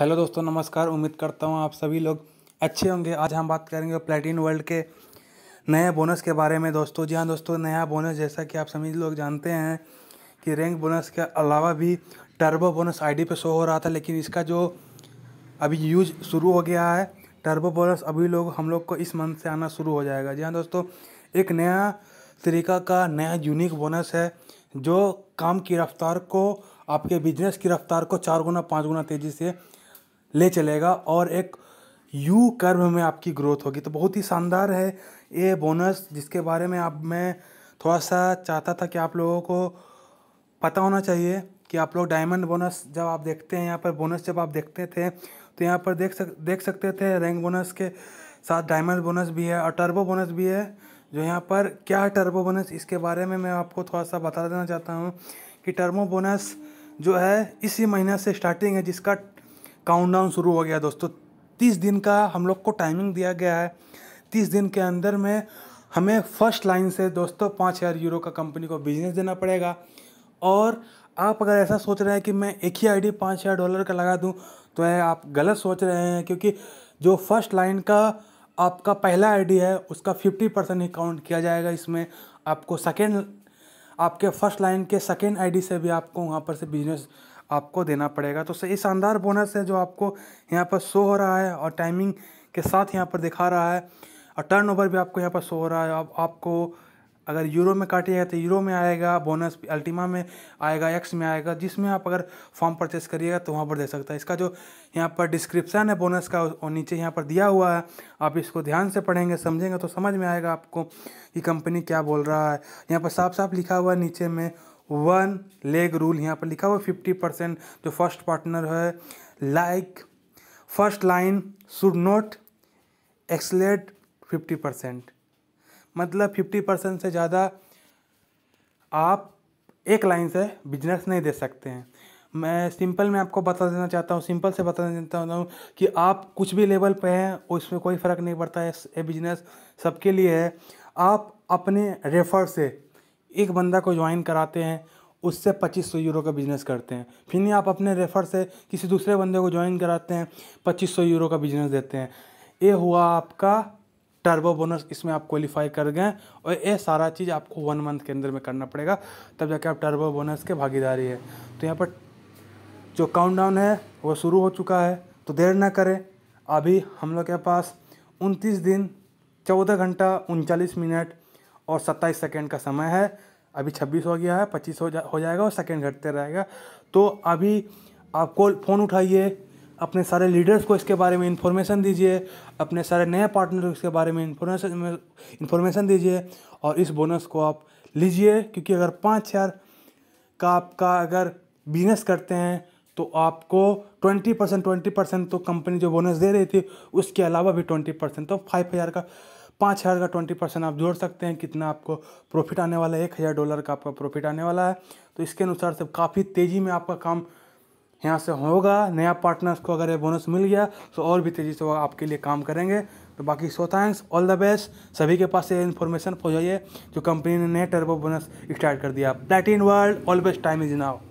hello दोस्तों नमस्कार उम्मीद करता हूँ आप सभी लोग अच्छे होंगे आज हम बात करेंगे प्लेटिन वर्ल्ड के नए बोनस के बारे में दोस्तों जी हाँ दोस्तों नया बोनस जैसा कि आप सभी लोग जानते हैं कि रैंक बोनस के अलावा भी टर्बो बोनस आईडी पे शो हो रहा था लेकिन इसका जो अभी यूज शुरू हो गया है टर्बो बोनस अभी लोग हम लोग को इस मंथ से आना शुरू हो जाएगा जी हाँ दोस्तों एक नया तरीका का नया यूनिक बोनस है जो काम की रफ्तार को आपके बिजनेस की रफ्तार को चार गुना पाँच गुना तेज़ी से ले चलेगा और एक यू कर्व में आपकी ग्रोथ होगी तो बहुत ही शानदार है ये बोनस जिसके बारे में आप मैं थोड़ा सा चाहता था कि आप लोगों को पता होना चाहिए कि आप लोग डायमंड बोनस जब आप देखते हैं यहाँ पर बोनस जब आप देखते थे तो यहाँ पर देख सक देख सकते थे रैंक बोनस के साथ डायमंड बोनस भी है और टर्बो बोनस भी है जो यहाँ पर क्या है टर्बो बोनस इसके बारे में मैं आपको थोड़ा सा बता देना चाहता हूँ कि टर्बो बोनस जो है इसी महीना से स्टार्टिंग है जिसका काउंटडाउन शुरू हो गया दोस्तों तीस दिन का हम लोग को टाइमिंग दिया गया है तीस दिन के अंदर में हमें फर्स्ट लाइन से दोस्तों पाँच हज़ार यूरो का कंपनी को बिजनेस देना पड़ेगा और आप अगर ऐसा सोच रहे हैं कि मैं एक ही आईडी पाँच हज़ार डॉलर का लगा दूं तो आप गलत सोच रहे हैं क्योंकि जो फर्स्ट लाइन का आपका पहला आईडी है उसका फिफ्टी परसेंट ही काउंट किया जाएगा इसमें आपको सेकेंड आपके फर्स्ट लाइन के सेकेंड आईडी से भी आपको वहाँ पर से बिजनेस आपको देना पड़ेगा तो ये शानदार बोनस है जो आपको यहाँ पर शो हो रहा है और टाइमिंग के साथ यहाँ पर दिखा रहा है और टर्न ओवर भी आपको यहाँ पर शो हो रहा है अब आपको अगर यूरो में काटिएगा तो यूरो में आएगा बोनस अल्टीमा में आएगा एक्स में आएगा जिसमें आप अगर फॉर्म परचेस करिएगा तो वहाँ पर दे सकता है इसका जो यहाँ पर डिस्क्रिप्शन है बोनस का और नीचे यहाँ पर दिया हुआ है आप इसको ध्यान से पढ़ेंगे समझेंगे तो समझ में आएगा आपको कि कंपनी क्या बोल रहा है यहाँ पर साफ साफ लिखा हुआ है नीचे में वन लेग रूल यहाँ पर लिखा हुआ फिफ्टी परसेंट जो फर्स्ट पार्टनर है like first line should not escalate fifty percent मतलब फिफ्टी परसेंट से ज़्यादा आप एक लाइन से बिजनेस नहीं दे सकते हैं मैं सिंपल में आपको बता देना चाहता हूँ सिंपल से बता देना चाहता हूँ कि आप कुछ भी लेवल पे हैं उसमें कोई फ़र्क नहीं पड़ता है ये बिजनेस सबके लिए है आप अपने रेफर से एक बंदा को ज्वाइन कराते हैं उससे पच्चीस सौ यूरो का बिज़नेस करते हैं फिर आप अपने रेफ़र से किसी दूसरे बंदे को ज्वाइन कराते हैं पच्चीस सौ यूरो का बिज़नेस देते हैं ये हुआ आपका टर्बो बोनस इसमें आप क्वालिफाई कर गए और ये सारा चीज़ आपको वन मंथ के अंदर में करना पड़ेगा तब जाके आप टर्बो बोनस के भागीदारी है तो यहाँ पर जो काउंटडाउन है वो शुरू हो चुका है तो देर ना करें अभी हम लोग के पास उनतीस दिन चौदह घंटा उनचालीस मिनट और सत्ताईस सेकेंड का समय है अभी छब्बीस हो गया है पच्चीस हो जा हो जाएगा और सेकेंड घटते रहेगा तो अभी आपको फ़ोन उठाइए अपने सारे लीडर्स को इसके बारे में इन्फॉर्मेशन दीजिए अपने सारे नए पार्टनर को इसके बारे में इन्फॉर्मेशन इन्फॉर्मेशन दीजिए और इस बोनस को आप लीजिए क्योंकि अगर पाँच हज़ार का आपका अगर बिजनेस करते हैं तो आपको ट्वेंटी परसेंट ट्वेंटी परसेंट तो कंपनी जो बोनस दे रही थी उसके अलावा भी ट्वेंटी परसेंट तो फाइव हज़ार का पाँच हज़ार का ट्वेंटी परसेंट आप जोड़ सकते हैं कितना आपको प्रॉफिट आने वाला है एक हज़ार डॉलर का आपका प्रॉफिट आने वाला है तो इसके अनुसार सब काफ़ी तेज़ी में आपका काम यहाँ से होगा नया पार्टनर्स को अगर ये बोनस मिल गया तो और भी तेज़ी से वो आपके लिए काम करेंगे तो बाकी so thanks all the best सभी के पास ये इन्फॉर्मेशन पहुँचाइए जो कंपनी ने नए टर्बो बोनस स्टार्ट कर दिया प्लेटिन world all best time is now